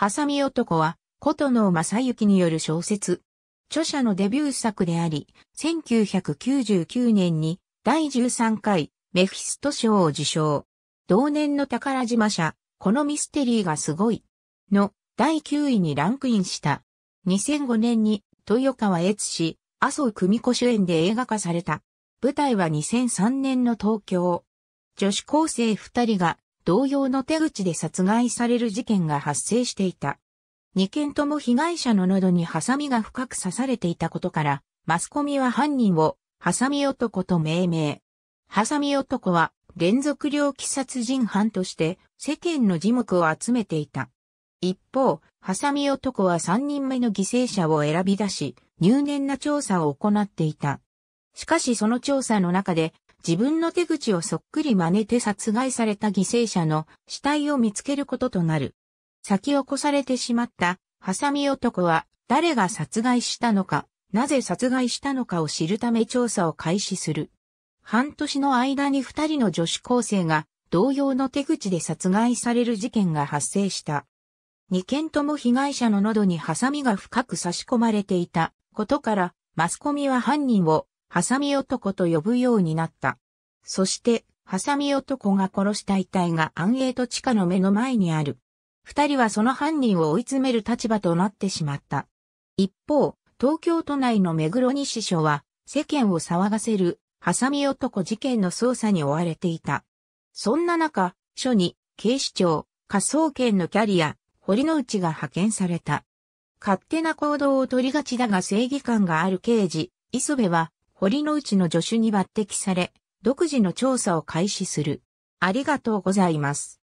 ハサミ男は、琴野正幸による小説。著者のデビュー作であり、1999年に第13回メフィスト賞を受賞。同年の宝島社、このミステリーがすごい。の第9位にランクインした。2005年に豊川悦氏、麻生久美子主演で映画化された。舞台は2003年の東京。女子高生2人が同様の手口で殺害される事件が発生していた。2件とも被害者の喉にハサミが深く刺されていたことから、マスコミは犯人をハサミ男と命名。ハサミ男は連続猟奇殺人犯として世間の耳目を集めていた。一方、ハサミ男は3人目の犠牲者を選び出し、入念な調査を行っていた。しかしその調査の中で自分の手口をそっくり真似て殺害された犠牲者の死体を見つけることとなる。先を越されてしまった、ハサミ男は、誰が殺害したのか、なぜ殺害したのかを知るため調査を開始する。半年の間に二人の女子高生が、同様の手口で殺害される事件が発生した。二件とも被害者の喉にハサミが深く差し込まれていたことから、マスコミは犯人をハサミ男と呼ぶようになった。そして、ハサミ男が殺した遺体が安永と地下の目の前にある。二人はその犯人を追い詰める立場となってしまった。一方、東京都内の目黒西署は、世間を騒がせる、ハサミ男事件の捜査に追われていた。そんな中、署に、警視庁、科捜研のキャリア、堀之内が派遣された。勝手な行動を取りがちだが正義感がある刑事、磯部は、堀之内の助手に抜擢され、独自の調査を開始する。ありがとうございます。